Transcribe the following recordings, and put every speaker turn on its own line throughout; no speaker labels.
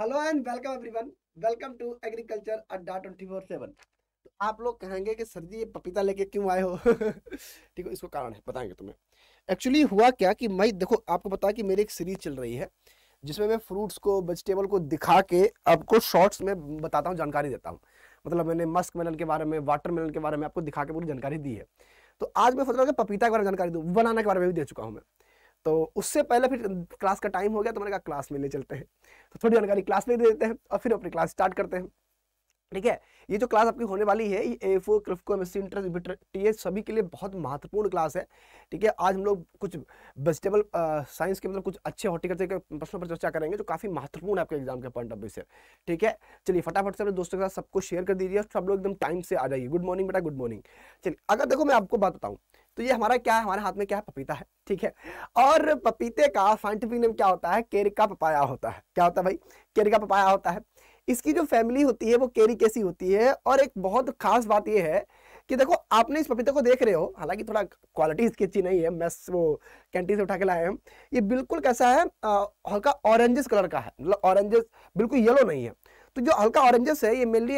Hello and welcome everyone welcome to agriculture Adda twenty four seven तो आप लोग कहेंगे कि सर जी ये पपीता लेके क्यों आए हो ठीक है इसको कारण है बताएंगे तुम्हें एक्चुअली हुआ क्या कि मैं देखो आपको पता कि मेरी एक सीरीज चल रही है जिसमें मैं फ्रूट्स को वेजिटेबल को दिखा के आपको शॉर्ट्स में बताता हूँ जानकारी देता हूँ मतलब मैंने मस्क मेलन के बारे में वाटर मेलन के बारे में आपको दिखा के पूरी जानकारी दी है तो आज मैं सोच रहा हूँ पपीता के बारे में जानकारी दूँ बनाना के बारे में भी दे चुका हूँ मैं तो उससे पहले फिर क्लास का टाइम हो गया तो मैंने कहा क्लास में ले चलते हैं तो थोड़ी जानकारी क्लास में दे देते हैं और फिर अपनी क्लास स्टार्ट करते हैं ठीक है ये जो क्लास आपकी होने वाली है ये AFO KRIBHCO M S T सभी के लिए बहुत महत्वपूर्ण क्लास है ठीक है आज हम लोग कुछ वेजिटेबल साइंस के मतलब कुछ अच्छे हॉर्टिकल्चर के प्रश्नों पर चर्चा करेंगे जो काफ़ी महत्वपूर्ण है आपके एग्जाम के पॉइंट ऑफ व्यू से ठीक है चलिए फटाफट से अपने दोस्तों के साथ सबको शेयर कर दीजिए सब लोग एकदम टाइम से आ जाइए गुड मॉर्निंग बेटा गुड मॉर्निंग चलिए अगर देखो मैं आपको बात बताऊँ तो ये हमारा क्या है हमारे हाथ में क्या है पपीता है ठीक है और पपीते का साइंटिफिक नेम क्या होता है केरिका पपाया होता है क्या होता है भाई केरिका पपाया होता है इसकी जो फैमिली होती है वो केरी कैसी होती है और एक बहुत खास बात ये है कि देखो आपने इस पपीते को देख रहे हो हालांकि थोड़ा क्वालिटी इसकी अच्छी नहीं है मैं वो कैंटीन से उठा के लाए हैं ये बिल्कुल कैसा है हल्का ऑरेंजेस कलर का है मतलब ऑरेंजेस बिल्कुल येलो नहीं है तो जो हल्का ऑरेंजेस है ये मेनली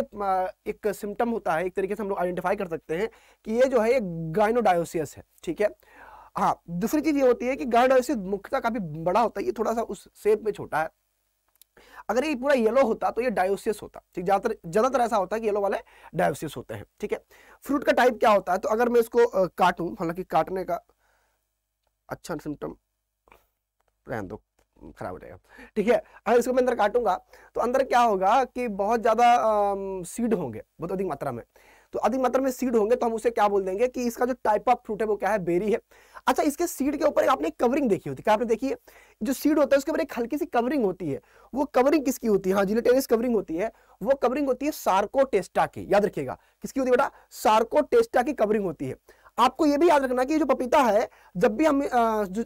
एक सिम्टम होता है एक तरीके से हम लोग आइडेंटिफाई कर सकते हैं कि ये जो है ये गाइनोडायोसियस है ठीक है हाँ दूसरी चीज़ ये होती है कि गाइनोडायोसियस मुख्यतः काफ़ी बड़ा होता है ये थोड़ा सा उस शेप में छोटा है अगर ये पूरा येलो होता तो ये डायोसियस होता ठीक ज्यादातर ज्यादातर ऐसा होता है कि येलो वाले डायोसियस होते हैं ठीक है फ्रूट का टाइप क्या होता है तो अगर मैं इसको काटूं हालांकि काटने का अच्छा सिम्टम रहने दो खराब हो जाएगा ठीक है अगर इसको मैं अंदर काटूंगा तो अंदर क्या होगा कि बहुत ज़्यादा सीड होंगे बहुत अधिक मात्रा में तो अधिक मात्रा में सीड होंगे तो हम उसे क्या बोल देंगे कि इसका जो टाइप ऑफ फ्रूट है वो क्या है बेरी है अच्छा इसके सीड के ऊपर आपने कवरिंग देखी होती है क्या आपने देखी है जो सीड होता है उसके ऊपर एक हल्की सी कवरिंग होती है वो कवरिंग किसकी होती है हाँ जिलेटेनिस कवरिंग होती है वो कवरिंग होती है सार्को टेस्टा की याद रखिएगा किसकी होती है बेटा सार्को टेस्टा की कवरिंग होती है आपको ये भी याद रखना कि जो पपीता है जब भी हम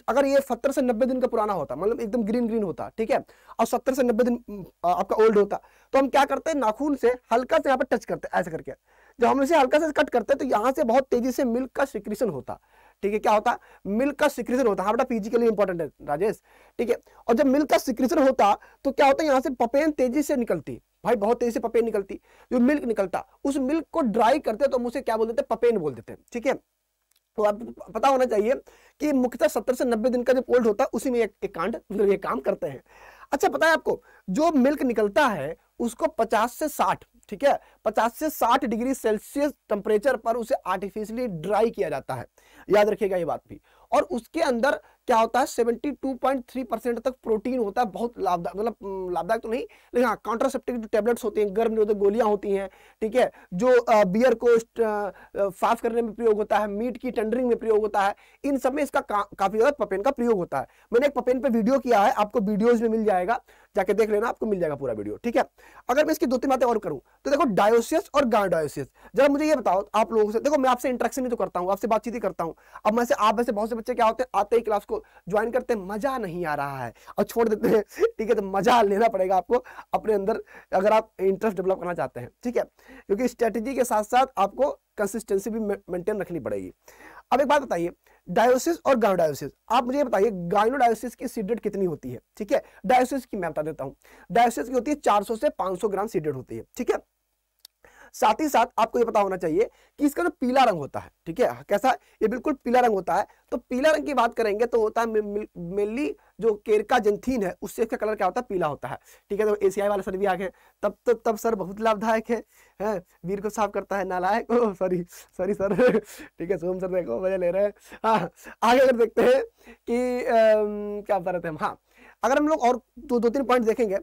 अगर ये सत्तर से नब्बे दिन का पुराना होता मतलब एकदम ग्रीन ग्रीन होता ठीक है और सत्तर से नब्बे दिन आपका ओल्ड होता तो हम क्या करते हैं नाखून से हल्का से यहाँ पर टच करते ऐसे करके जब हम इसे हल्का से कट करते तो यहाँ से बहुत तेजी से मिल्क का सिक्रीशन होता ठीक है क्या होता मिल्क का सिक्रीशन होता हाँ बेटा पीजी के लिए इंपॉर्टेंट है राजेश ठीक है और जब मिल्क का सिक्रीशन होता तो क्या होता यहाँ से पपेन तेजी से निकलती भाई बहुत तेजी से पपेन निकलती जो मिल्क निकलता उस मिल्क को ड्राई करते तो हम उसे क्या बोल देते पपेन बोल देते ठीक है तो आप पता होना चाहिए कि मुख्यतः सत्तर से नब्बे दिन का जो ओल्ड होता है उसी में एक, एक कांड मतलब ये काम करते हैं अच्छा पता है आपको जो मिल्क निकलता है उसको 50 से 60 ठीक है 50 से 60 डिग्री सेल्सियस टेम्परेचर पर उसे आर्टिफिशियली ड्राई किया जाता है याद रखिएगा ये बात भी और उसके अंदर क्या होता है 72.3 परसेंट तक प्रोटीन होता है बहुत लाभदायक मतलब लाभदायक तो नहीं लेकिन हाँ कॉन्ट्रासेप्टिक जो टैबलेट्स होती हैं गर्म निरोधक गोलियां होती हैं ठीक है जो बियर को साफ करने में प्रयोग होता है मीट की टेंडरिंग में प्रयोग होता है इन सब में इसका का, काफी ज्यादा पपेन का प्रयोग होता है मैंने एक पपेन पर वीडियो किया है आपको वीडियोज में मिल जाएगा जाके देख लेना आपको मिल जाएगा पूरा वीडियो ठीक है अगर मैं इसकी दो तीन बातें और करूं तो देखो डायोसियस और डायोसियस जरा मुझे ये बताओ आप लोगों से देखो मैं आपसे इंटरेक्शन ही तो करता हूँ आपसे बातचीत ही करता हूँ अब मैं से आप वैसे बहुत से बच्चे क्या होते हैं आते ही क्लास को ज्वाइन करते हैं मजा नहीं आ रहा है और छोड़ देते हैं ठीक है तो मजा लेना पड़ेगा आपको अपने अंदर अगर आप इंटरेस्ट डेवलप करना चाहते हैं ठीक है क्योंकि स्ट्रेटेजी के साथ साथ आपको कंसिस्टेंसी भी मेंटेन रखनी पड़ेगी अब एक बात बताइए डायोसिस और गायोडायोसिस आप मुझे बताइए गायनोडायोसिस की सीडेट कितनी होती है ठीक है डायोसिस की मैं बता देता हूँ डायोसिस की होती है 400 से 500 ग्राम सीडेट होती है ठीक है साथ ही साथ आपको ये पता होना चाहिए कि इसका जो तो पीला रंग होता है ठीक है कैसा ये बिल्कुल पीला रंग होता है तो पीला रंग की बात करेंगे तो होता है मेनली जो केरका जेंथीन है उससे इसका कलर क्या होता है पीला होता है ठीक है तो एसीआई वाले सर भी आ गए तब तो तब सर बहुत लाभदायक है हैं वीर को साफ करता है नालायक सॉरी सॉरी सर ठीक है सोम सर देखो मजा ले रहे हैं हाँ आगे अगर देखते हैं कि आ, क्या बता रहे थे हाँ अगर हम लोग और दो दो तीन पॉइंट देखेंगे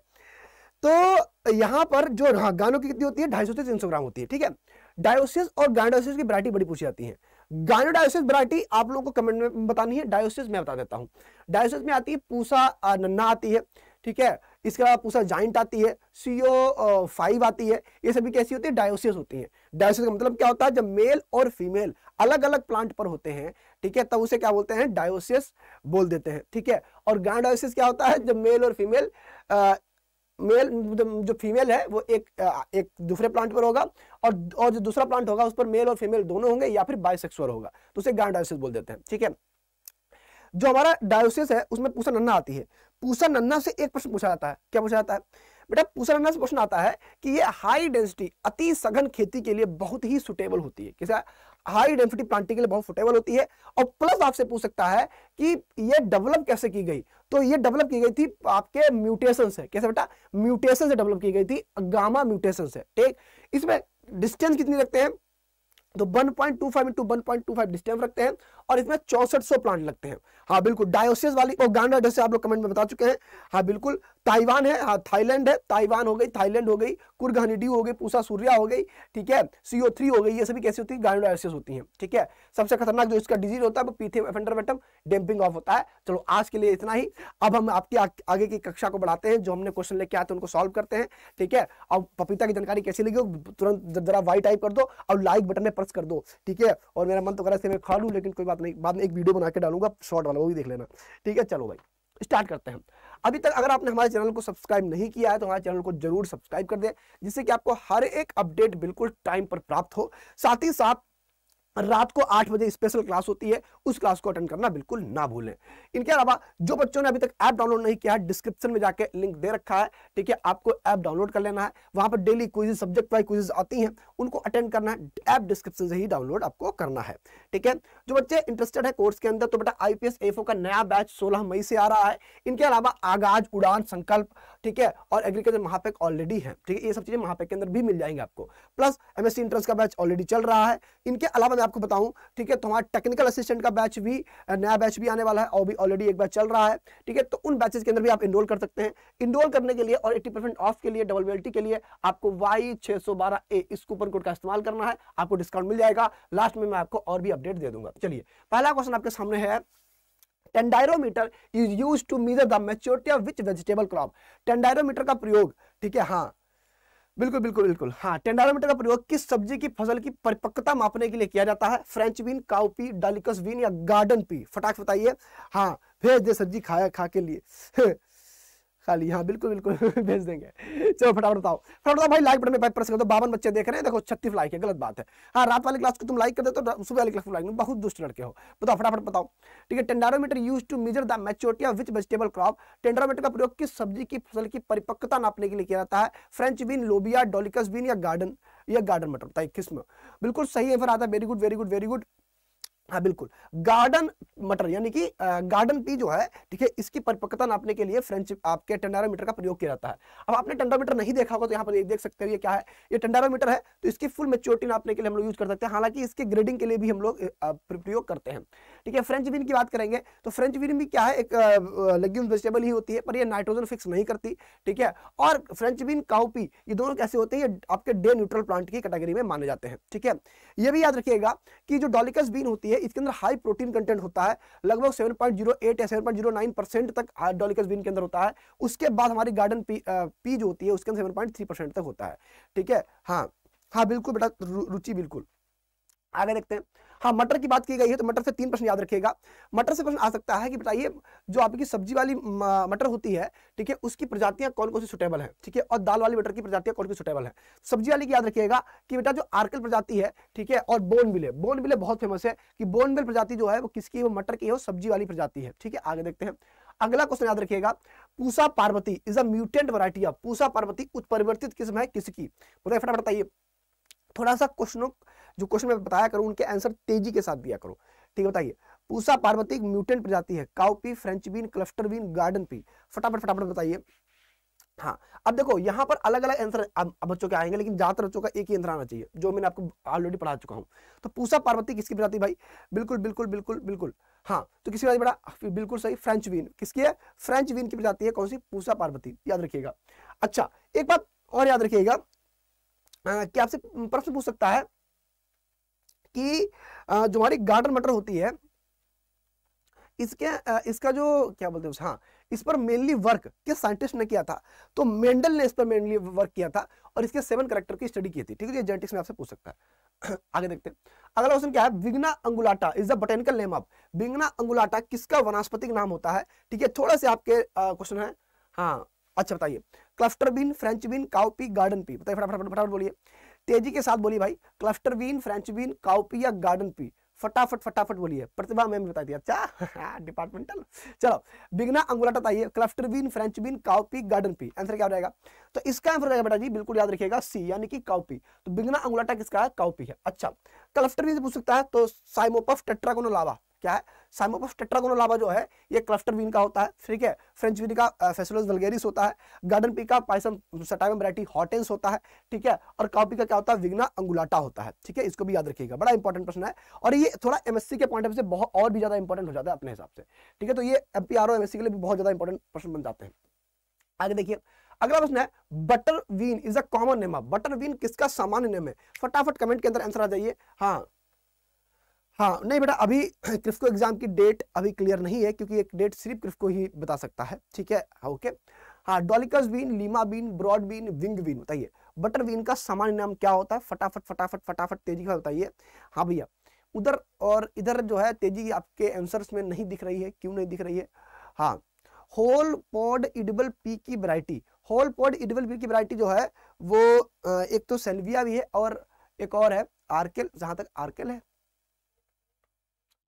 तो यहां पर जो हाँ गानों की कितनी होती है ढाई सौ से तीन सौ ग्राम होती है ठीक है डायोसिस और गायनोडायोसिस की वरायटी बड़ी पूछी जाती है गायनोडायोसिस वरायटी आप लोगों को कमेंट में बतानी है डायोसिस में बता देता हूँ डायोसिस में आती है पूसा नन्ना आती है ठीक है इसके अलावा पूसा जाइंट आती है सीओ फाइव आती है ये सभी कैसी होती है डायोसिस होती है डायोसिस का मतलब क्या होता है जब मेल और फीमेल अलग अलग प्लांट पर होते हैं ठीक है तब उसे क्या बोलते हैं डायोसिस बोल देते हैं ठीक है और गांडायोसिस क्या होता है जब मेल और फीमेल मेल जो फीमेल है वो एक एक दूसरे प्लांट पर होगा और और जो दूसरा प्लांट होगा उस पर मेल और फीमेल दोनों होंगे या फिर बाइसेक्सुअल होगा तो उसे गांड डायोसिस बोल देते हैं ठीक है जो हमारा डायोसिस है उसमें पूसा नन्ना आती है पूसा नन्ना से एक प्रश्न पूछा जाता है क्या पूछा जाता है बेटा पूसा नन्ना से प्रश्न आता है कि ये हाई डेंसिटी अति सघन खेती के लिए बहुत ही सुटेबल होती है कैसा हाई डेंसिटी प्लांटिंग के लिए बहुत सुटेबल होती है और प्लस आपसे पूछ सकता है कि ये डेवलप कैसे की गई तो ये डेवलप की गई थी आपके म्यूटेशन से कैसे बेटा म्यूटेशन से डेवलप की गई थी गामा म्यूटेशन से ठीक इसमें डिस्टेंस कितनी रखते हैं तो 1.25 पॉइंट टू फाइव डिस्टेंस रखते हैं और इसमें चौसठ सौ प्लांट लगते हैं हाँ बिल्कुल डायोसिस वाली और गांडा जैसे आप लोग कमेंट में बता चुके हैं हाँ बिल्कुल ताइवान है हाँ थाईलैंड है ताइवान हो गई थाईलैंड हो गई कुरघानिडी हो गई पूसा सूर्या हो गई ठीक है सीओ थ्री हो गई ये सभी कैसी होती है गाइनोडायसिस होती है ठीक है सबसे खतरनाक जो इसका डिजीज होता है वो पीथे एफेंडरबेटम डेम्पिंग ऑफ होता है चलो आज के लिए इतना ही अब हम आपकी आगे की कक्षा को बढ़ाते हैं जो हमने क्वेश्चन लेके आते हैं उनको सॉल्व करते हैं ठीक है अब पपीता की जानकारी कैसी लगी तुरंत जरा वाई टाइप कर दो और लाइक बटन में प्रेस कर दो ठीक है और मेरा मन तो कर मैं खा लूँ लेकिन कोई बात नहीं बाद में एक वीडियो बना के डालूंगा शॉर्ट वाला वो भी देख लेना ठीक है चलो भाई स्टार्ट करते हैं अभी तक अगर आपने हमारे चैनल को सब्सक्राइब नहीं किया है तो हमारे चैनल को जरूर सब्सक्राइब कर दें जिससे कि आपको हर एक अपडेट बिल्कुल टाइम पर प्राप्त हो साथ ही साथ रात को आठ बजे स्पेशल क्लास होती है उस क्लास को अटेंड करना बिल्कुल ना भूलें इनके अलावा जो बच्चों ने अभी तक ऐप डाउनलोड नहीं किया है डिस्क्रिप्शन में जाके लिंक दे रखा है ठीक है आपको ऐप डाउनलोड कर लेना है वहां पर daily quizzes subject wise quizzes आती हैं उनको अटेंड करना है ऐप डिस्क्रिप्शन से ही डाउनलोड आपको करना है ठीक है जो बच्चे इंटरेस्टेड है कोर्स के अंदर तो बेटा आईपीएस एफओ का नया बैच सोलह मई से आ रहा है इनके अलावा आगाज उड़ान संकल्प ठीक है और एग्रीकल्चर महापैक ऑलरेडी है ठीक है ये सब चीजें महापैक के अंदर भी मिल जाएंगे आपको प्लस एमएससी इंट्रेंस का बैच ऑलरेडी चल रहा है इनके अलावा मैं आपको बताऊं ठीक है तो हमारा टेक्निकल असिस्टेंट का बैच भी नया बैच भी आने वाला है और भी ऑलरेडी एक बैच चल रहा है ठीक है तो उन बैचेस के अंदर भी आप इनरोल कर सकते हैं इनरोल करने के लिए और एट्टी परसेंट ऑफ के लिए डबल वेल्टी के लिए आपको वाई छह सौ बारह ए इस कूपन कोड का इस्तेमाल करना है आपको डिस्काउंट मिल जाएगा लास्ट में मैं आपको और भी अपडेट दे दूंगा चलिए पहला क्वेश्चन आपके सामने है tenderometer is use to measure the maturity of which vegetable crop tenderometer का प्रयोग ठीक है हाँ बिल्कुल बिल्कुल बिल्कुल हाँ टेंडारोमीटर का प्रयोग किस सब्जी की फसल की परिपक्वता मापने के लिए किया जाता है French bean cowpea dolichos bean या गार्डन पी फटाक बताइए हाँ भेज दे सब्जी खाया खा के लिए खाली हाँ बिल्कुल बिल्कुल भेज देंगे चलो फटाफट बताओ फटाफट भाई लाइक बटन पे प्रेस कर दो बावन बच्चे देख रहे हैं देखो छत्तीस लाइक है गलत बात है हाँ रात वाली क्लास को तुम लाइक कर दे तो सुबह वाली क्लास को लाइक बहुत दुष्ट लड़के हो बताओ फटाफट बताओ ठीक है tenderometer use to measure the maturity of which vegetable crop tenderometer का प्रयोग किस सब्जी की फसल की परिपक्वता नापने के लिए किया जाता है फ्रेंच बीन लोबिया डोलिकस बीन या गार्डन या गार्डन मटर बताइए किस्म बिल्कुल सही है फिर आता है very good very good very good हाँ बिल्कुल गार्डन मटर यानी कि गार्डन पी जो है ठीक है इसकी परिपक्वता नापने के लिए फ्रेंच आपके टेंडारोमीटर का प्रयोग किया जाता है अब आपने टंडारोमीटर नहीं देखा होगा तो यहाँ पर ये देख सकते हैं ये क्या है ये टेंडारोमीटर है तो इसकी फुल मेच्योरिटी नापने के लिए हम लोग यूज कर सकते हैं हालांकि इसके ग्रेडिंग के लिए भी हम लोग प्रयोग करते हैं ठीक है फ्रेंच बीन की बात करेंगे तो फ्रेंच बीन भी क्या है एक लेग्यूम वेजिटेबल ही होती है पर यह नाइट्रोजन फिक्स नहीं करती ठीक है और फ्रेंच बीन काउपी ये दोनों कैसे होते हैं ये आपके डे न्यूट्रल प्लांट की कैटेगरी में माने जाते हैं ठीक है ये भी याद रखिएगा कि जो डॉलिकस बीन होती है है इसके अंदर हाई प्रोटीन कंटेंट होता है लगभग 7.08 या 7.09 परसेंट तक हाइड्रोलिकस बीन के अंदर होता है उसके बाद हमारी गार्डन पी, आ, पी जो होती है उसके अंदर 7.3 परसेंट तक होता है ठीक है हाँ हाँ बिल्कुल बेटा रुचि बिल्कुल आगे देखते हैं हाँ मटर की बात की गई है तो मटर से तीन प्रश्न याद रखिएगा मटर से प्रश्न आ सकता है कि बताइए जो आपकी सब्जी वाली मटर होती है ठीक है उसकी प्रजातियां कौन कौन सी सुटेबल है ठीक है और दाल वाली मटर की प्रजातियां कौन कौन सुटेबल है सब्जी वाली की याद रखिएगा कि बेटा जो आर्कल प्रजाति है ठीक है और बोन बिले बोन बिले बहुत फेमस है कि बोन बिल प्रजाति जो है वो किसकी वो मटर की है सब्जी वाली प्रजाति है ठीक है आगे देखते हैं अगला क्वेश्चन याद रखिएगा Pusa Parvati is a mutant variety of Pusa Parvati उत्परिवर्तित किस्म है किसकी बताइए फटाफट बताइए थोड़ा सा क्वेश्चनों जो क्वेश्चन मैं बताया करूं उनके आंसर तेजी के साथ दिया करो ठीक है बताइए पूसा पार्वती म्यूटेंट प्रजाति है cowpea French bean cluster bean garden pea फटाफट फटाफट बताइए हाँ अब देखो यहाँ पर अलग अलग आंसर बच्चों के आएंगे लेकिन ज्यादातर बच्चों का एक ही आंसर आना चाहिए जो मैंने आपको ऑलरेडी पढ़ा चुका हूँ तो पूसा पार्वती किसकी प्रजाति भाई बिल्कुल बिल्कुल बिल्कुल बिल्कुल हाँ तो किसकी प्रजाति बड़ा बिल्कुल सही फ्रेंच वीन किसकी है फ्रेंच वीन की प्रजाति है कौन सी पूसा पार्वती याद रखिएगा अच्छा एक बात और याद रखिएगा क्या आपसे प्रश्न पूछ सकता है कि जो हमारी गार्डन मटर होती है इसके इसका जो क्या बोलते हैं हाँ इस पर मेनली वर्क किस साइंटिस्ट ने किया था तो मेंडल ने इस पर मेनली वर्क किया था और इसके सेवन करेक्टर की स्टडी की थी ठीक है ये जेनेटिक्स में आपसे पूछ सकता है आगे देखते हैं अगला क्वेश्चन क्या है Vigna angulata is the botanical name of Vigna angulata किसका वनस्पतिक नाम होता है ठीक है थोड़ा सा आपके क्वेश्चन है हाँ अच्छा बताइए cluster bean French bean cowpea garden pea बताइए फटाफट फटाफट बोलिए तेजी के साथ बोली भाई cluster bean French bean cowpea या गार्डन पी फटाफट फटाफट बोलिए प्रतिभा मैम बता दिया अच्छा डिपार्टमेंटल हाँ, चलो बिगना अंगुलट बताइए cluster bean French bean cowpea garden pea answer क्या हो जाएगा तो इसका आंसर हो जाएगा बेटा जी बिल्कुल याद रखिएगा सी यानी कि काउपी तो बिगना अंगुलाटा किसका है काउपी है अच्छा क्लस्टर बीन पूछ सकता है तो साइमोपफ टेट्राकोनोलावा क्या है साइमोपस टेट्रागोनोलावा जो है ये क्लस्टर बीन का होता है ठीक है फ्रेंच बीन का फेसुलस वल्गेरिस होता है गार्डन पी का पाइसम सटाइम वराइटी हॉटेंस होता है ठीक है और काउपी का क्या होता है विग्ना अंगुलाटा होता है ठीक है इसको भी याद रखिएगा बड़ा इंपॉर्टेंट प्रश्न है और ये थोड़ा एमएससी के पॉइंट ऑफ से बहुत और भी ज्यादा इंपॉर्टेंट हो जाता है अपने हिसाब से ठीक है तो ये एम एमएससी के लिए भी बहुत ज्यादा इंपॉर्टेंट प्रश्न बन जाते हैं आगे देखिए अगला प्रश्न है butter bean is a common name butter bean किसका सामान्य नेम है फटाफट कमेंट के अंदर आंसर आ जाइए हाँ हाँ नहीं बेटा अभी क्रिफ्को एग्जाम की डेट अभी क्लियर नहीं है क्योंकि एक डेट सिर्फ क्रिफ्को ही बता सकता है ठीक है हाँ, ओके हाँ dolichos bean lima bean broad bean wing bean बताइए बटर बीन का सामान्य नाम क्या होता है फटाफट फटाफट फटाफट तेजी का बताइए हाँ भैया उधर और इधर जो है तेजी आपके आंसर्स में नहीं दिख रही है क्यों नहीं दिख रही है हाँ होल पॉड इडबल पी की variety whole pod edible pea की वरायटी जो है वो एक तो सेल्विया भी है और एक और है आर्केल जहाँ तक आर्केल है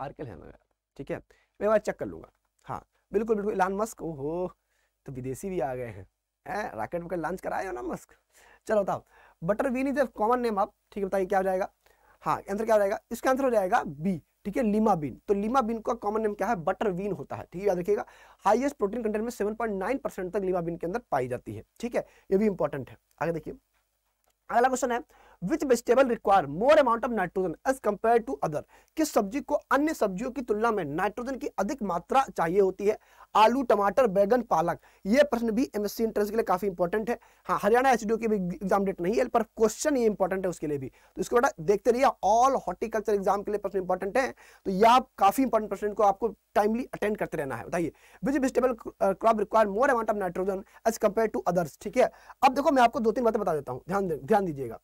आर्कल है मेरा ठीक है मैं बात चेक कर लूँगा हाँ बिल्कुल बिल्कुल इलान मस्क ओहो तो विदेशी भी आ गए हैं है रॉकेट वॉकेट लॉन्च कराए हो ना मस्क चलो बताओ butter bean is a common name आप ठीक है बताइए क्या हो जाएगा हाँ आंसर क्या हो जाएगा इसका आंसर हो जाएगा बी ठीक है लिमा बीन तो लिमा बीन का कॉमन नेम क्या है बटर वीन होता है ठीक है याद रखिएगा हाईएस्ट प्रोटीन कंटेंट में 7.9 परसेंट तक लिमा बीन के अंदर पाई जाती है ठीक है ये भी इंपॉर्टेंट है आगे देखिए अगला क्वेश्चन है which vegetable require more amount of nitrogen as compare to other किस सब्जी को अन्य सब्जियों की तुलना में नाइट्रोजन की अधिक मात्रा चाहिए होती है आलू टमाटर बैगन पालक ये प्रश्न भी एमएससी एंट्रेंस के लिए काफी इंपॉर्टेंट है हाँ हरियाणा एच की भी एग्जाम डेट नहीं है पर क्वेश्चन ये इंपॉर्टेंट है उसके लिए भी तो इसको बड़ा देखते रहिए ऑल हॉर्टिकल्चर एग्जाम के लिए प्रश्न इंपॉर्टेंट है तो यह आप काफी इंपॉर्टेंट प्रश्न को आपको टाइमली अटेंड करते रहना है बताइए which vegetable crop require more amount of nitrogen as compare to others ठीक है अब देखो मैं आपको दो तीन बातें बता देता हूँ ध्यान ध्यान दीजिएगा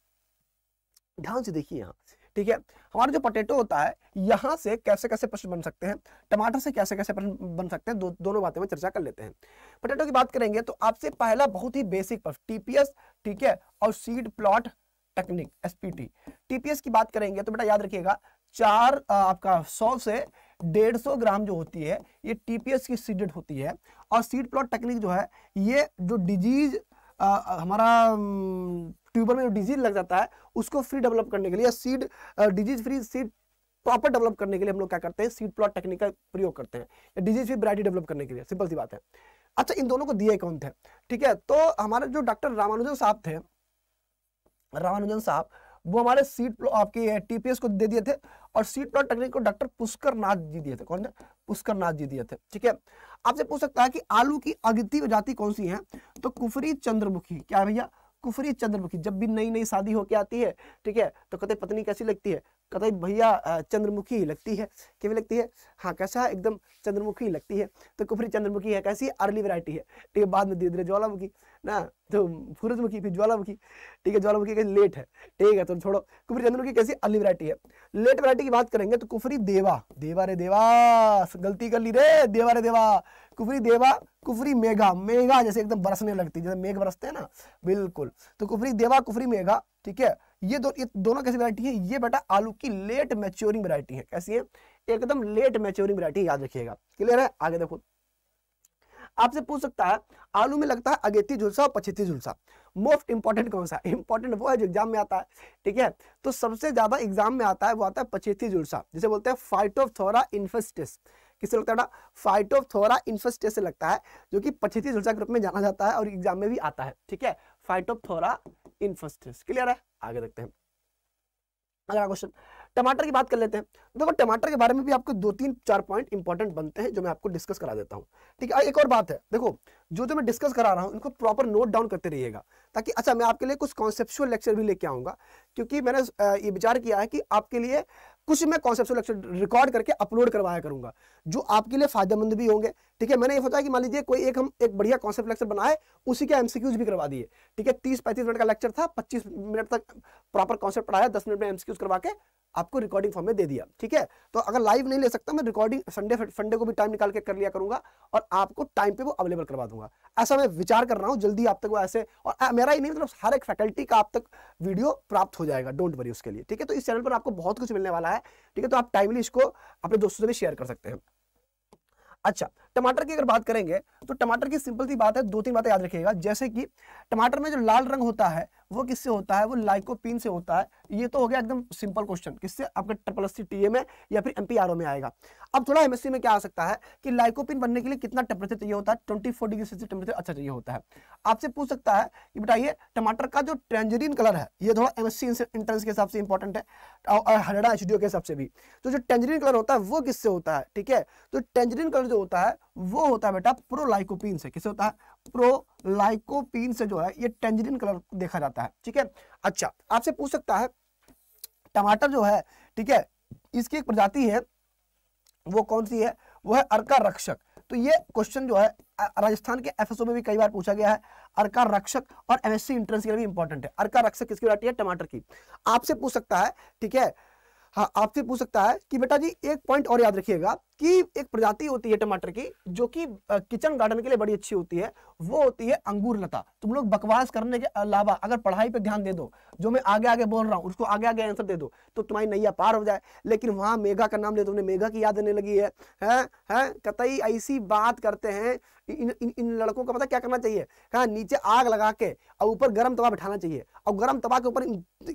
ध्यान से देखिए यहाँ ठीक है हमारा जो पोटेटो होता है यहाँ से कैसे कैसे प्रश्न बन सकते हैं टमाटर से कैसे कैसे प्रश्न बन सकते हैं दो, दोनों बातें में चर्चा कर लेते हैं पोटेटो की बात करेंगे तो आपसे पहला बहुत ही बेसिक प्रश्न टीपीएस ठीक है और seed plot technique SPT TPS की बात करेंगे तो बेटा याद रखिएगा चार आपका सौ से डेढ़ सौ ग्राम जो होती है ये टीपीएस की सीडेड होती है और सीड प्लॉट टेक्निक जो है ये जो डिजीज आ, हमारा ट्यूबर में जो डिजीज लग जाता है उसको फ्री डेवलप करने के लिए seed disease free seed proper develop करने के लिए हम लोग क्या करते हैं सीड प्लॉट टेक्निक का प्रयोग करते हैं या डिजीज फ्री वरायटी डेवलप करने के लिए सिंपल सी बात है अच्छा इन दोनों को दिए कौन थे ठीक है तो हमारे जो डॉक्टर रामानुजन साहब थे रामानुजन साहब वो हमारे सीट आपके टीपीएस को दे दिए थे और सीट प्लॉट टेक्निक को डॉक्टर पुष्कर नाथ जी दिए थे कौन थे पुष्कर नाथ जी दिए थे ठीक है आपसे पूछ सकता है कि आलू की अगति जाति कौन सी है तो कुफरी चंद्रमुखी क्या भैया कुफरी चंद्रमुखी जब भी नई नई शादी होके आती है ठीक है तो कहते पत्नी कैसी लगती है कहता भैया चंद्रमुखी लगती है कैसी लगती है हाँ कैसा है एकदम चंद्रमुखी लगती है तो कुफरी चंद्रमुखी है कैसी अर्ली वैरायटी है ठीक है बाद में धीरे धीरे ज्वालामुखी ना तो सूरजमुखी फिर ज्वालामुखी ठीक है ज्वालामुखी कैसे लेट है ठीक है तो छोड़ो कुफरी चंद्रमुखी कैसी अर्ली वैरायटी है लेट वैरायटी की बात करेंगे तो कुफरी देवा देवा रे देवा गलती कर ली रे देवा रे देवा कुफरी देवा कुफरी मेघा मेघा जैसे एकदम बरसने लगती है जैसे मेघ बरसते हैं ना बिल्कुल तो कुफरी देवा कुफरी मेघा ठीक है ये दो ये दोनों कैसी वैरायटी है ये बेटा आलू की लेट मैच्योरिंग वैरायटी है कैसी है एकदम लेट मैच्योरिंग वैरायटी याद रखिएगा क्लियर है आगे देखो आपसे पूछ सकता है आलू में लगता है अगेती झुलसा और पछेती झुलसा मोस्ट इंपॉर्टेंट कौन सा इंपॉर्टेंट वो है जो एग्जाम में आता है ठीक है तो सबसे ज्यादा एग्जाम में आता है वो आता है पछेती झुलसा जिसे बोलते हैं फाइटोफथोरा इन्फेस्टिस किसे लगता है फाइटोफथोरा इन्फेस्टिस से लगता है जो कि पछेती झुलसा के रूप में जाना जाता है और एग्जाम में भी आता है ठीक है फाइटोफथोरा इन फर्स्ट क्लियर है आगे देखते हैं अगला क्वेश्चन टमाटर की बात कर लेते हैं देखो टमाटर के बारे में भी आपको दो तीन चार पॉइंट इंपॉर्टेंट बनते हैं जो मैं आपको डिस्कस करा देता हूँ ठीक है एक और बात है देखो जो जो मैं डिस्कस करा रहा हूँ इनको प्रॉपर नोट डाउन करते रहिएगा ताकि अच्छा मैं आपके लिए कुछ कॉन्सेप्चुअल लेक्चर भी लेके आऊँगा क्योंकि मैंने ये विचार किया है कि आपके लिए कुछ मैं कॉन्सेप्चुअल लेक्चर रिकॉर्ड करके अपलोड करवाया करूंगा जो आपके लिए फायदेमंद भी होंगे ठीक है मैंने ये सोचा कि मान लीजिए कोई एक हम एक बढ़िया कॉन्सेप्ट लेक्चर बनाए उसी के एमसीक्यूज भी करवा दिए ठीक है तीस पैंतीस मिनट का लेक्चर था पच्चीस मिनट तक प्रॉपर कॉन्सेप्ट पढ़ाया दस मिनट में एमसीक्यूज करवा के आपको रिकॉर्डिंग फॉर्म में दे दिया ठीक है तो अगर लाइव नहीं ले सकता मैं रिकॉर्डिंग संडे संडे को भी टाइम निकाल के कर लिया करूंगा और आपको टाइम पे वो अवेलेबल करवा दूंगा दूंगा ऐसा मैं विचार कर रहा हूँ जल्दी आप तक वो ऐसे और आ, मेरा ही नहीं मतलब हर एक फैकल्टी का आप तक वीडियो प्राप्त हो जाएगा डोंट वरी उसके लिए ठीक है तो इस चैनल पर आपको बहुत कुछ मिलने वाला है ठीक है तो आप टाइमली इसको अपने दोस्तों से भी शेयर कर सकते हैं अच्छा टमाटर की अगर बात करेंगे तो टमाटर की सिंपल सी बात है दो तीन बातें याद रखिएगा जैसे कि टमाटर में जो लाल रंग होता है वो किससे होता है वो लाइकोपिन से होता है ये तो हो गया एकदम सिंपल क्वेश्चन किससे आपके ट्रिपल सी टी में या फिर एमपीआरओ में आएगा अब थोड़ा एमएससी में क्या आ सकता है कि लाइकोपिन बनने के लिए कितना टेम्परेचर चाहिए होता है twenty four degree Celsius temperature अच्छा चाहिए होता है आपसे पूछ सकता है कि बताइए टमाटर का जो टेंजरीन कलर है ये थोड़ा एमएससी इंट्रेंस के हिसाब से इंपॉर्टेंट है और हरडा एच के हिसाब से भी तो जो टेंजरीन कलर होता है वो किससे होता है ठीक है तो टेंजरीन कलर जो होता है वो होता है बेटा प्रोलाइकोपिन से किसे होता है प्रोलाइकोपिन से जो है ये टेंजरिन कलर देखा जाता है ठीक है अच्छा आपसे पूछ सकता है टमाटर जो है ठीक है इसकी एक प्रजाति है वो कौन सी है वो है अर्का रक्षक तो ये क्वेश्चन जो है राजस्थान के एफएसओ में भी कई बार पूछा गया है अर्का रक्षक और एमएससी एंट्रेंस के लिए भी इंपॉर्टेंट है अर्का रक्षक किसकी प्रजाति है टमाटर की आपसे पूछ सकता है ठीक है हाँ आपसे पूछ सकता है कि बेटा जी एक पॉइंट और याद रखिएगा कि एक प्रजाति होती है टमाटर की जो कि किचन गार्डन के लिए बड़ी अच्छी होती है वो होती है अंगूर लता तुम लोग बकवास करने के अलावा अगर पढ़ाई पे ध्यान दे दो जो मैं आगे आगे बोल रहा हूँ उसको आगे आगे आंसर दे दो तो तुम्हारी नैया पार हो जाए लेकिन वहां मेघा का नाम ले तुमने मेघा की याद देने लगी है है, है कतई ऐसी बात करते हैं इन, इन इन लड़कों का पता क्या करना चाहिए कहा नीचे आग लगा के और ऊपर गर्म तवा बिठाना चाहिए और गर्म तवा के ऊपर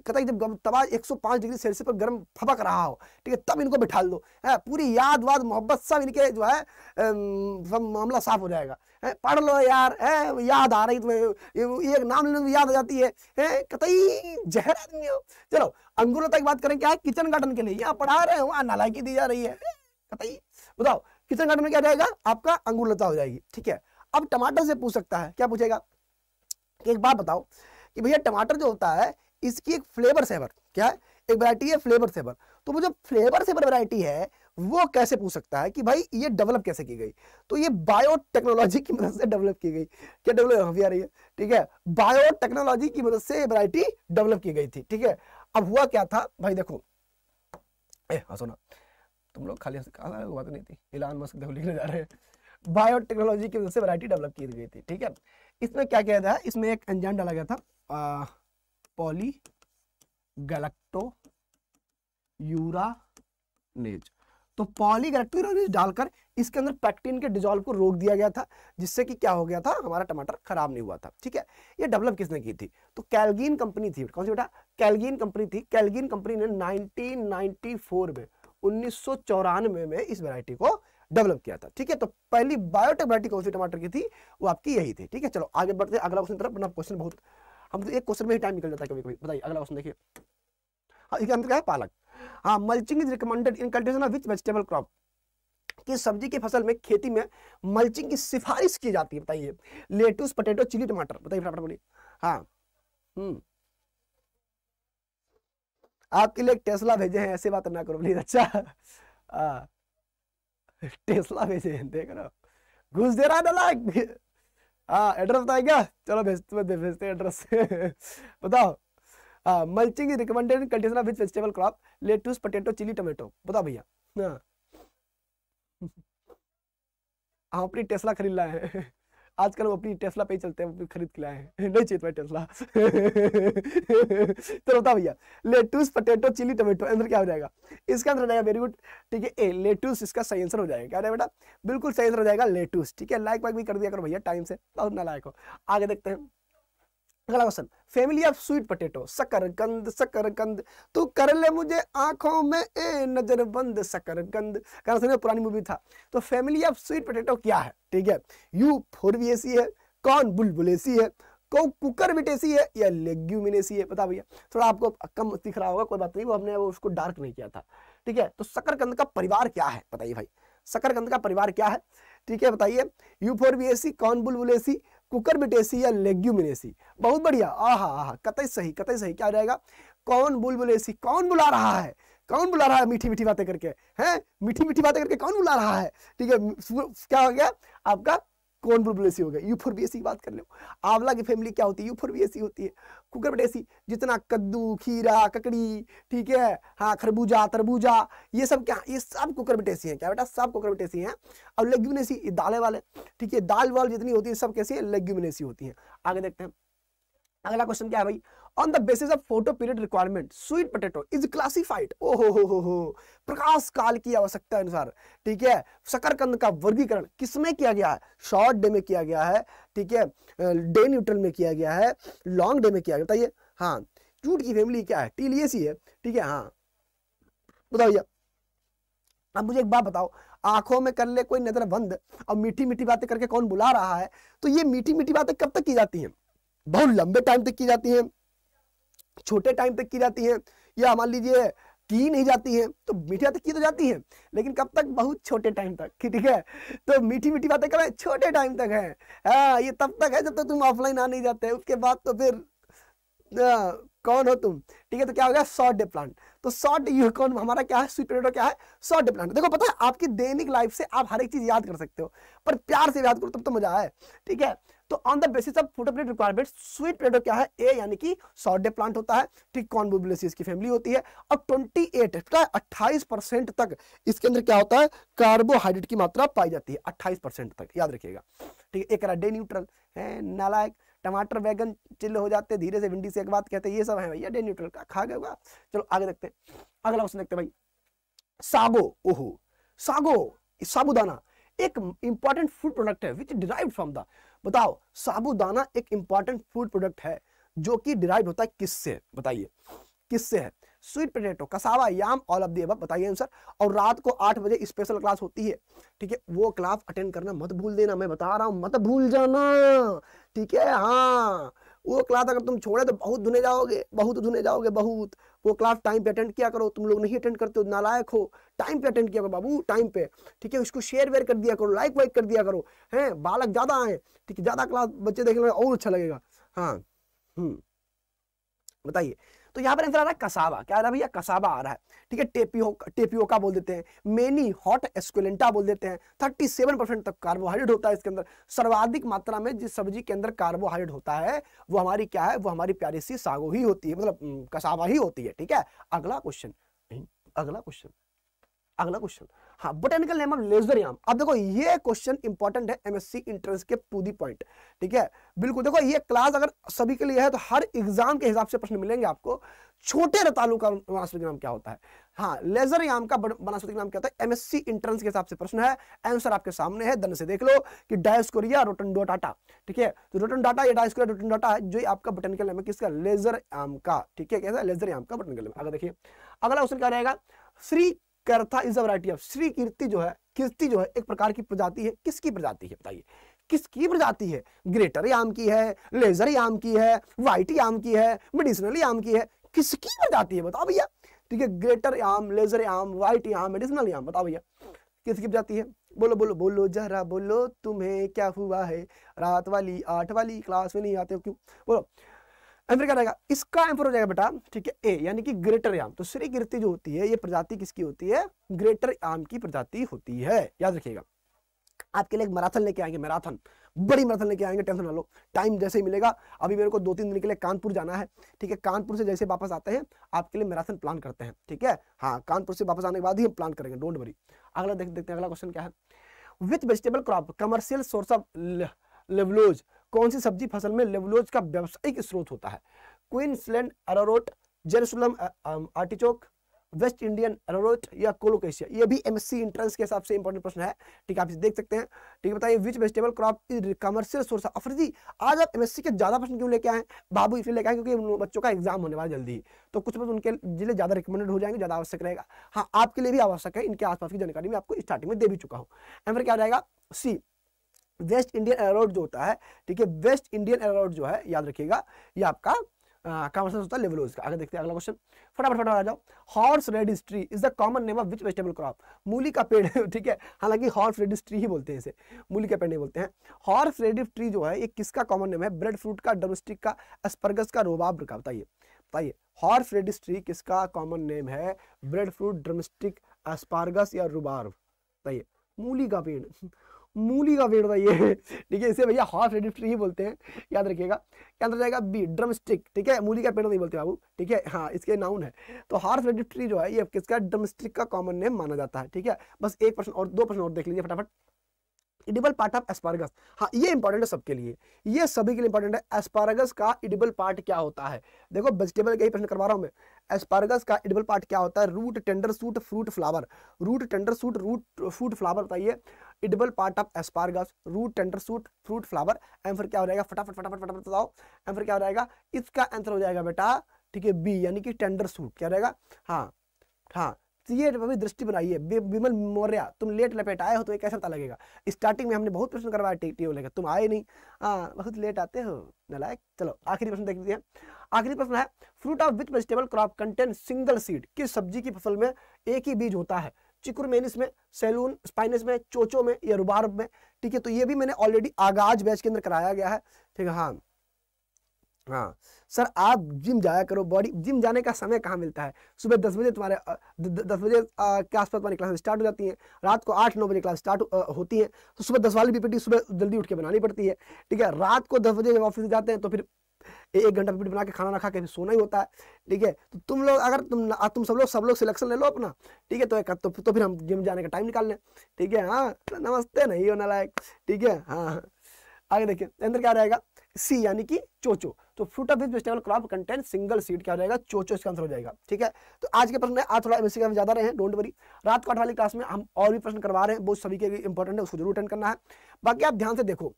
कतई जब तवा 105 डिग्री सेल्सियस पर गर्म फपक रहा हो ठीक है तब इनको बिठा दो है पूरी याद वाद मोहब्बत सब इनके जो है सब मामला साफ हो जाएगा है पढ़ लो यार है याद आ रही तुम्हें तो एक नाम लेने याद आ जाती है, है कतई जहर आदमी हो चलो अंगूरता की बात करें क्या है किचन गार्डन के लिए यहाँ पढ़ा रहे हो वहाँ नालायकी दी जा रही है कतई बताओ किचन गार्डन में क्या रहेगा आपका अंगूर लता हो जाएगी ठीक है अब टमाटर से पूछ सकता है क्या पूछेगा एक बात बताओ कि भैया टमाटर जो होता है इसकी एक फ्लेवर सेवर क्या है एक वैरायटी है फ्लेवर सेवर तो वो जो फ्लेवर सेवर वैरायटी है वो कैसे पूछ सकता है कि भाई ये डेवलप कैसे की गई तो ये बायोटेक्नोलॉजी की मदद से डेवलप की गई क्या डेवलप हमें आ रही है ठीक है बायोटेक्नोलॉजी की मदद से वैरायटी डेवलप की गई थी ठीक है अब हुआ क्या था भाई देखो ए हाँ सुना तुम लोग खाली कहा बात नहीं थी इलान मस्क देखो लिखने जा रहे हैं बायोटेक्नोलॉजी की मदद से वैरायटी डेवलप की गई थी ठीक है इसमें क्या किया है इसमें एक एंजाइम डाला गया था पॉली गैलेक्टो यूरानेज तो पॉलीगैलेक्टोरोनिज डालकर इसके अंदर पैक्टिन के डिजॉल्व को रोक दिया गया था जिससे कि क्या हो गया था हमारा टमाटर खराब नहीं हुआ था ठीक है ये डेवलप किसने की थी तो कैलगिन कंपनी थी कौन सी बेटा कैलगिन कंपनी थी कैलगिन कंपनी ने 1994 में उन्नीस में, इस वेराइटी को डेवलप किया था ठीक है तो पहली बायोटेक वेराइटी कौन सी टमाटर की थी वो आपकी यही थी ठीक है चलो आगे बढ़ते हैं अगला क्वेश्चन तरफ अपना क्वेश्चन बहुत हम तो एक क्वेश्चन में ही टाइम निकल जाता है कभी कभी बताइए अगला क्वेश्चन देखिए हाँ, इसका तो क्या है पालक हाँ mulching is recommended in cultivation of which vegetable crop कि सब्जी की फसल में खेती में मल्चिंग की सिफारिश की जाती है बताइए लेटूस पटेटो चिली टमाटर बताइए फटाफट बोलिए हाँ हम्म आपके लिए टेस्ला भेजे हैं ऐसी बात ना करो प्लीज अच्छा टेस्ला हाँ। भेजे हैं देख रहा घुस दे रहा है ना हाँ एड्रेस बताएगा चलो भेज तुम्हें भेजते एड्रेस बताओ mulching is recommended condition of with vegetable crop lettuce potato chilli tomato बताओ भैया हम हाँ। अपनी टेस्ला खरीद लाए हैं आजकल वो अपनी टेस्ला पे ही चलते हैं खरीद के लाए हैं नहीं चाहिए तुम्हें टेस्ला तो बताओ भैया lettuce potato chilli tomato answer क्या हो जाएगा इसका आंसर हो जाएगा वेरी गुड ठीक है ए लेटूस इसका सही आंसर हो जाएगा क्या हो बेटा बिल्कुल सही आंसर हो जाएगा लेटूस ठीक है लाइक वाइक भी कर दिया करो भैया टाइम से बहुत ना लाइक हो आगे देखते हैं अगला question family of sweet potato शकरकंद शकरकंद तू तो कर ले मुझे आंखों में ए नजर बंद शकरकंद गाना सुनिए पुरानी मूवी था तो फैमिली ऑफ स्वीट पोटेटो क्या है ठीक है यू फोर बी एसी है कौन बुलबुलेसी है को कुकर विटेसी है या लेग्यूमिनेसी है पता भैया थोड़ा आपको कम दिख रहा होगा कोई बात नहीं वो हमने वो उसको डार्क नहीं किया था ठीक है तो सकरकंद का परिवार क्या है बताइए भाई सकरकंद का परिवार क्या है ठीक है बताइए यू फोर बी एसी कौन बुलबुलेसी कुकरबिटेसी या लेग्यूमिनेसी बहुत बढ़िया आहा आहा कतई सही कतई सही क्या हो जाएगा कौन बुलबुलेसी कौन बुला रहा है कौन बुला रहा है मीठी मीठी बातें करके हैं मीठी मीठी बातें करके कौन बुला रहा है ठीक है क्या हो गया आपका कौन बुलबुल बुलबुलेसी होगा यूफोरबियसी की बात कर लो आंवला की फैमिली क्या होती है यू फोर यूफोरबियसी होती है कुकर बट बटेसी जितना कद्दू खीरा ककड़ी ठीक है हाँ खरबूजा तरबूजा ये सब क्या ये सब कुकर बट बटेसी है क्या बेटा सब कुकर बट बटेसी है और लेग्यूमिनेसी ये दालें वाले ठीक है दाल वाल जितनी होती है सब कैसी है लेग्यूमिनेसी होती है आगे देखते हैं अगला क्वेश्चन क्या है भाई on the basis of photoperiod requirement sweet potato is classified ओ हो हो हो प्रकाश काल की आवश्यकता अनुसार ठीक है शकरकंद का वर्गीकरण किसमें किया गया है शॉर्ट डे में किया गया है ठीक है डे न्यूट्रल में किया गया है लॉन्ग डे में किया गया बताइए हाँ जूट की फैमिली क्या है टीलियस ही है ठीक है हाँ बताओ भैया अब मुझे एक बात बताओ आंखों में कर ले कोई नजर बंद और मीठी मीठी बातें करके कौन बुला रहा है तो ये मीठी मीठी बातें कब तक की जाती हैं बहुत लंबे टाइम तक की जाती हैं छोटे टाइम तक की जाती है या मान लीजिए की नहीं जाती है तो मीठी बातें की तो जाती है लेकिन कब तक बहुत छोटे टाइम तक ठीक है तो मीठी मीठी बातें करें छोटे टाइम तक है आ, हाँ, ये तब तक है जब तक तो तुम ऑफलाइन आ नहीं जाते उसके बाद तो फिर आ, कौन हो तुम ठीक है तो क्या हो गया शॉर्ट डे प्लांट तो शॉर्ट यू कौन हमारा क्या है स्वीट पोटेटो क्या है शॉर्ट डे प्लांट देखो पता है आपकी दैनिक लाइफ से आप हर एक चीज याद कर सकते हो पर प्यार से याद करो तब तो मजा आए ठीक है तो on the basis of photoperiod requirement sweet potato क्या है ए यानी कि सॉर्डे प्लांट होता है ठीक कॉन्बुबुलेसिस की फैमिली होती है और 28 अट्ठाईस परसेंट तक इसके अंदर क्या होता है कार्बोहाइड्रेट की मात्रा पाई जाती है अट्ठाईस तक याद रखिएगा ठीक है एक डे न्यूट्रल है नालायक टमाटर बैगन चिल्ले हो जाते हैं धीरे से भिंडी से एक बात कहते हैं ये सब है भैया डे न्यूट्रल का खा गए होगा चलो आगे देखते हैं अगला क्वेश्चन देखते हैं भाई सागो ओहो सागो साबुदाना एक इंपॉर्टेंट फूड प्रोडक्ट है विच डिराइव फ्रॉम द बताओ साबुदाना एक इंपॉर्टेंट फूड प्रोडक्ट है जो कि डिराइव होता है किससे बताइए किससे है sweet potato cassava yam all of the बताइए आंसर और रात को आठ बजे स्पेशल क्लास होती है ठीक है वो क्लास अटेंड करना मत भूल देना मैं बता रहा हूं मत भूल जाना ठीक है हाँ वो क्लास अगर तुम छोड़े तो बहुत धुने जाओगे बहुत धुने जाओगे बहुत वो क्लास टाइम पे अटेंड किया करो तुम लोग नहीं अटेंड करते हो नालायक हो टाइम पे अटेंड किया करो बाबू टाइम पे ठीक है उसको शेयर वेयर कर दिया करो लाइक वाइक कर दिया करो हैं बालक ज़्यादा आए ठीक है ज़्यादा क्लास बच्चे देख लेंगे और अच्छा लगेगा हाँ हम्म। बताइए तो यहाँ पर आंसर आ रहा है कसावा क्या आ रहा है भैया कसावा आ रहा है ठीक है टेपियो टेपियोका बोल देते हैं मेनी हॉट एस्कुलेंटा बोल देते हैं थर्टी सेवन परसेंट तक कार्बोहाइड्रेट होता है इसके अंदर सर्वाधिक मात्रा में जिस सब्जी के अंदर कार्बोहाइड्रेट होता है वो हमारी क्या है वो हमारी प्यारी सी सागो ही होती है मतलब कसावा ही होती है ठीक है अगला क्वेश्चन अगला क्वेश्चन अगला क्वेश्चन हाँ बोटेनिकल नेम ऑफ लेजरियाम अब देखो ये क्वेश्चन इंपॉर्टेंट है एमएससी इंट्रेंस के पूरी पॉइंट ठीक है बिल्कुल देखो ये क्लास अगर सभी के लिए है तो हर एग्जाम के हिसाब से प्रश्न मिलेंगे आपको छोटे रतालू का वनस्पति नाम क्या होता है हाँ लेजर याम का वनस्पति नाम क्या होता है एमएससी इंट्रेंस के हिसाब से प्रश्न है आंसर आपके सामने है दन से देख लो कि डायस्कोरिया रोटनडोटाटा ठीक है तो रोटनडाटा या डायस्कोरिया रोटनडोटा जो आपका बोटेनिकल नेम है किसका लेजर आम का ठीक है कैसा लेजर याम का बोटेनिकल नेम अगर देखिए अगला क्वेश्चन क्या रहेगा Sree Kartha is a variety of Sree Kirti जो है कीर्ति जो है एक प्रकार की प्रजाति है किसकी प्रजाति है बताइए किसकी प्रजाति है ग्रेटर आम की है लेजर आम की है व्हाइट आम की है मेडिसिनल आम की है किसकी प्रजाति है बताओ भैया ठीक है ग्रेटर आम लेजर आम व्हाइट आम मेडिसिनल आम बताओ भैया किसकी प्रजाति है बोलो बोलो बोलो जरा बोलो तुम्हें क्या हुआ है रात वाली आठ वाली क्लास में नहीं आते हो क्यों बोलो एंड फिर क्या रहेगा इसका एम्फर हो जाएगा बेटा ठीक है ए यानी कि ग्रेटर आम तो श्री गिरती जो होती है ये प्रजाति किसकी होती है ग्रेटर आम की प्रजाति होती है याद रखिएगा आपके लिए एक मैराथन लेके आएंगे मैराथन बड़ी मैराथन लेके आएंगे टेंशन ना लो टाइम जैसे ही मिलेगा अभी मेरे को दो तीन दिन के लिए कानपुर जाना है ठीक है कानपुर से जैसे वापस आते हैं आपके लिए मैराथन प्लान करते हैं ठीक है हाँ कानपुर से वापस आने के बाद ही हम प्लान करेंगे डोंट वरी अगला देख देखते हैं अगला क्वेश्चन क्या है with vegetable crop commercial source of levulose कौन सी सब्जी फसल में लेवलोज का व्यावसायिक स्रोत होता है Queensland arrowroot Jerusalem artichoke West Indian arrowroot या कोलोकेशिया ये भी एमएससी इंट्रेंस के हिसाब से इंपॉर्टेंट प्रश्न है ठीक है आप इसे देख सकते हैं ठीक है बताइए which vegetable crop is commercial source of अफरीदी आज आप एमएससी के ज्यादा प्रश्न क्यों लेके आए बाबू इसलिए लेके आए क्योंकि बच्चों का एग्जाम होने वाला जल्दी तो कुछ बस उनके जिले ज्यादा रिकमेंडेड हो जाएंगे ज्यादा आवश्यक रहेगा हाँ आपके लिए भी आवश्यक है इनके आसपास की जानकारी मैं आपको स्टार्टिंग में दे भी चुका हूँ एम फिर क्या जाएगा सी वेस्ट इंडियन एरारोड जो होता है ठीक है वेस्ट इंडियन एरारोड जो है याद रखिएगा ये आपका कॉमर्स होता है लेवलोज का देखते हैं अगला क्वेश्चन फटाफट फटाफट आ जाओ horse is the common name of which vegetable crop मूली का पेड़ ठीक है हालांकि हॉर्स ही बोलते हैं इसे मूली का पेड़ नहीं बोलते हैं हॉर्स जो है ये किसका कॉमन नेम है ब्रेड फ्रूट का डोमेस्टिक का अस्पर्गस का रोबाब का बताइए बताइए हॉर्स किसका कॉमन नेम है ब्रेड फ्रूट डोमेस्टिक अस्पार्गस या रुबार्व बताइए मूली का पेड़ मूली का पेड़ भाई है ठीक है इसे भैया हाफ रेडिफ ट्री बोलते हैं याद रखिएगा क्या अंदर जाएगा बी ड्रम स्टिक ठीक है मूली का पेड़ नहीं बोलते बाबू ठीक है हाँ इसके नाउन है तो हार्फ रेडिफ ट्री जो है ये किसका ड्रम स्टिक का कॉमन नेम माना जाता है ठीक है बस एक प्रश्न और दो प्रश्न और देख लीजिए फटाफट इडिबल पार्ट ऑफ एस्पारगस हाँ ये इंपॉर्टेंट है सबके लिए ये सभी के लिए इंपॉर्टेंट है एस्पारगस का इडिबल पार्ट क्या होता है देखो वेजिटेबल का ही प्रश्न करवा रहा हूँ मैं एस्पारगस का इडिबल पार्ट क्या होता है root tender shoot fruit flower root tender shoot root fruit flower बताइए edible part of asparagus root tender shoot fruit flower answer क्या हो जाएगा फटाफट फटाफट फटाफट बताओ एंसर क्या हो जाएगा इसका आंसर हो जाएगा बेटा ठीक है बी यानी कि टेंडर सूट क्या रहेगा हाँ हाँ तो ये भी दृष्टि बनाइए विमल मौर्य तुम लेट लपेट आए हो तो ये कैसा पता लगेगा स्टार्टिंग में हमने बहुत प्रश्न करवाया टी टीओ लेकर तुम आए नहीं हाँ बहुत लेट आते हो नलायक चलो आखिरी प्रश्न देख लीजिए आखिरी प्रश्न है fruit of which vegetable crop contain single seed किस सब्जी की फसल में एक ही बीज होता है चिकुरमेनिस में सैलून स्पाइनस में चोचो में या रुबार्ब में ठीक है तो ये भी मैंने ऑलरेडी आगाज बैच के अंदर कराया गया है ठीक है हाँ हाँ सर आप जिम जाया करो बॉडी जिम जाने का समय कहाँ मिलता है सुबह दस बजे तुम्हारे दस बजे के आसपास तुम्हारी क्लास स्टार्ट हो जाती है रात को आठ नौ बजे क्लास स्टार्ट होती है तो सुबह दस वाली पीपीटी सुबह जल्दी उठ के बनानी पड़ती है ठीक है रात को दस बजे जब ऑफिस जाते हैं तो फिर एक घंटा पीपीटी बना के खाना ना खा के फिर सोना ही होता है ठीक है तो तुम लोग अगर तुम तुम सब लोग सब लोग सिलेक्शन ले लो अपना ठीक है तो एक तो, तो फिर हम जिम जाने का टाइम निकाल लें ठीक है हाँ नमस्ते नहीं होना लायक ठीक है हाँ, हाँ आगे देखिए अंदर क्या रहेगा सी यानी कि चोचो तो fruit of this vegetable crop content single seed क्या हो जाएगा चोचो इसका आंसर हो जाएगा ठीक है तो आज के प्रश्न आज थोड़ा एमएससी में ज्यादा रहे हैं डोंट वरी रात को आठ वाली क्लास में हम और भी प्रश्न करवा रहे हैं बहुत सभी के लिए इंपॉर्टेंट है उसको जरूर अटेंड करना है बाकी आप ध्यान से देखो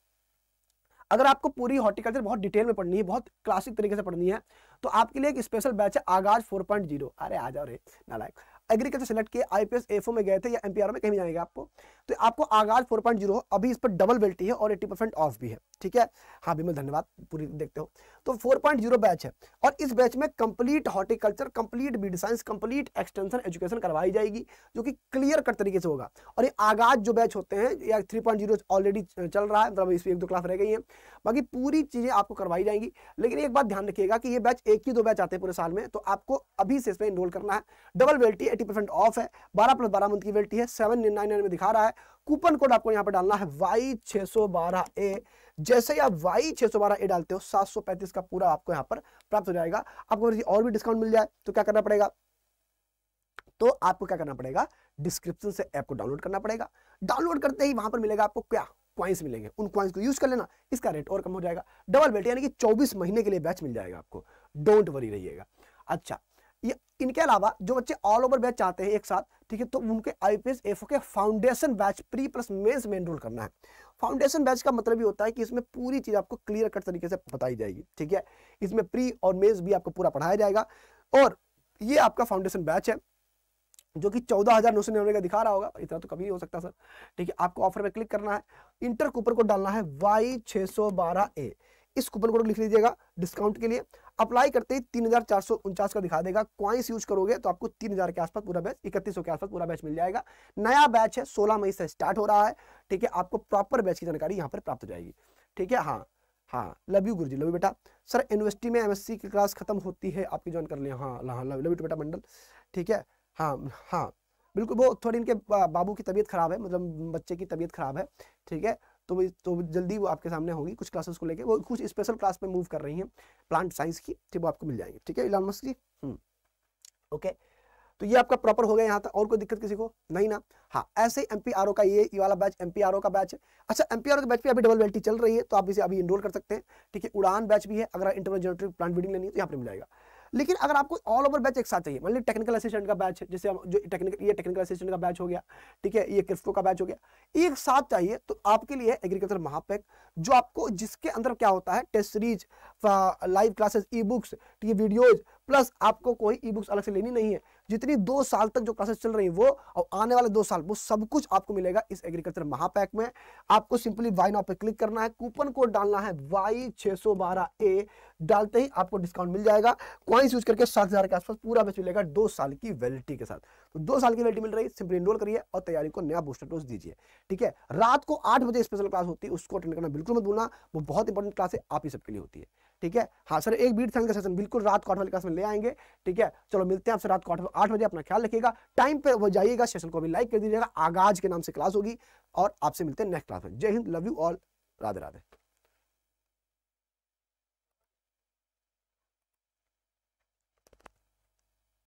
अगर आपको पूरी हॉर्टिकल्चर बहुत डिटेल में पढ़नी है बहुत क्लासिक तरीके से पढ़नी है तो आपके लिए एक स्पेशल बैच है आगाज 4.0 अरे आ जाओ रे नालायक एग्रीकल्चर सेलेक्ट किए आईपीएस एफओ में गए थे या एमपीआर में कहीं जाएंगे आपको तो आपको आगाज 4.0 अभी इस पर डबल बेल्टी है और 80 परसेंट ऑफ भी है ठीक है हाँ बिमल धन्यवाद पूरी देखते हो तो 4.0 बैच है और इस बैच में complete horticulture complete weed science complete extension education करवाई जाएगी जो कि क्लियर कट तरीके से होगा और ये आगाज जो बैच होते हैं या थ्री ऑलरेडी चल रहा है मतलब इसमें एक दो क्लास रह गई है बाकी पूरी चीज़ें आपको करवाई जाएंगी लेकिन एक बात ध्यान रखिएगा कि ये बैच एक ही दो बैच आते हैं पूरे साल में तो आपको अभी से इसमें इनरोल करना है डबल बेल्टी एटी परसेंट ऑफ है बारह प्लस बारह मंथ की वेल्टी है सेवन नाइन नाइन में दिखा रहा है कूपन कोड आपको यहाँ पर डालना है वाई छे सौ बारह ए जैसे ही आप वाई छे सौ बारह ए डालते हो सात सौ पैंतीस का पूरा आपको यहाँ पर प्राप्त हो जाएगा आपको और भी डिस्काउंट मिल जाए तो क्या करना पड़ेगा तो आपको क्या करना पड़ेगा डिस्क्रिप्शन से ऐप को डाउनलोड करना पड़ेगा डाउनलोड करते ही वहां पर मिलेगा आपको क्या क्वाइंस मिलेंगे उन क्वाइंस को यूज कर लेना इसका रेट और कम हो जाएगा डबल बेल्ट यानी कि 24 महीने के लिए बैच मिल जाएगा आपको डोंट वरी रहिएगा अच्छा इनके अलावा जो बच्चे ऑल ओवर बैच चाहते हैं एक साथ ठीक है तो उनके आई पी के foundation batch pre plus mains में एनरोल करना है फाउंडेशन बैच का मतलब ये होता है कि इसमें पूरी चीज़ आपको क्लियर कट तरीके से बताई जाएगी ठीक है इसमें प्री और मेंस भी आपको पूरा पढ़ाया जाएगा और ये आपका फाउंडेशन बैच है जो कि चौदह हज़ार नौ सौ निन्यानवे का दिखा रहा होगा इतना तो कभी नहीं हो सकता सर ठीक है आपको ऑफर में क्लिक करना है इंटर कूपर कोड डालना है वाई छह सौ बारह ए इस कूपन कोड लिख लीजिएगा डिस्काउंट के लिए अप्लाई करते ही तीन हजार चार सौ उनचास का दिखा देगा क्वाइंस यूज करोगे तो आपको तीन हजार के आसपास पूरा बैच इकतीस के आसपास पूरा बैच मिल जाएगा नया बैच है सोलह मई से स्टार्ट हो रहा है ठीक है आपको प्रॉपर बैच की जानकारी यहाँ पर प्राप्त हो जाएगी ठीक है हाँ हाँ love you Guruji love you बेटा सर यूनिवर्सिटी में एमएससी की क्लास खत्म होती है आपकी ज्वाइन कर लिया हाँ हाँ लव यू बेटा मंडल ठीक है हाँ हाँ बिल्कुल वो थोड़ी इनके बाबू की तबीयत खराब है मतलब बच्चे की तबीयत खराब है ठीक है तो तो जल्दी वो आपके सामने होगी कुछ क्लासेस को लेके वो कुछ स्पेशल क्लास में मूव कर रही हैं प्लांट साइंस की ठीक वो आपको मिल जाएंगे ठीक है इलान जी की हम्म, ओके तो ये आपका प्रॉपर हो गया यहाँ तक और कोई दिक्कत किसी को नहीं ना हाँ ऐसे एम का ये वाला बैच एम का बैच है अच्छा एम के बैच पे अभी डबल वेल्टी चल रही है तो आप इसे अभी इनरोल कर सकते हैं ठीक है उड़ान बैच भी है अगर इंटरनल जनरेटिव प्लांट बिल्डिंग लेनी है तो यहाँ पर मिल जाएगा लेकिन अगर आपको ऑल ओवर बैच एक साथ चाहिए मान ली टेक्निकल असिस्टेंट का बैच जैसे जो टेक्निकल ये टेक्निकल असिस्टेंट का बैच हो गया ठीक है ये क्रिप्टो का बैच हो गया एक साथ चाहिए तो आपके लिए एग्रीकल्चर महापैक जो आपको जिसके अंदर क्या होता है test series live classes e books ठीक है वीडियोज प्लस आपको कोई ई बुक्स अलग से लेनी नहीं है जितनी दो साल तक जो क्लासेस चल रही है वो और आने वाले दो साल वो सब कुछ आपको मिलेगा इस एग्रीकल्चर महापैक में आपको सिंपली वाई नाउ पे क्लिक करना है कूपन कोड डालना है वाई ए डालते ही आपको डिस्काउंट मिल जाएगा क्वाइंस यूज करके सात हज़ार के आसपास पूरा बेच मिलेगा दो साल की वैलिटी के साथ तो दो साल की वैलिटी मिल रही है सिंपली इनरोल करिए और तैयारी को नया बूस्टर डोज दीजिए ठीक है रात को आठ बजे स्पेशल क्लास होती है उसको अटेंड करना बिल्कुल मत भूलना वो बहुत इंपॉर्टेंट क्लास है आप ही सबके लिए होती है ठीक है हाँ सर एक बीट संघ का सेशन बिल्कुल रात को आठ बजे क्लास में ले आएंगे ठीक है चलो मिलते हैं आपसे रात को आठ बजे अपना ख्याल रखिएगा टाइम पे वो जाइएगा सेशन को भी लाइक कर दीजिएगा आगाज के नाम से क्लास होगी और आपसे मिलते हैं नेक्स्ट क्लास में जय हिंद love you all Radhe Radhe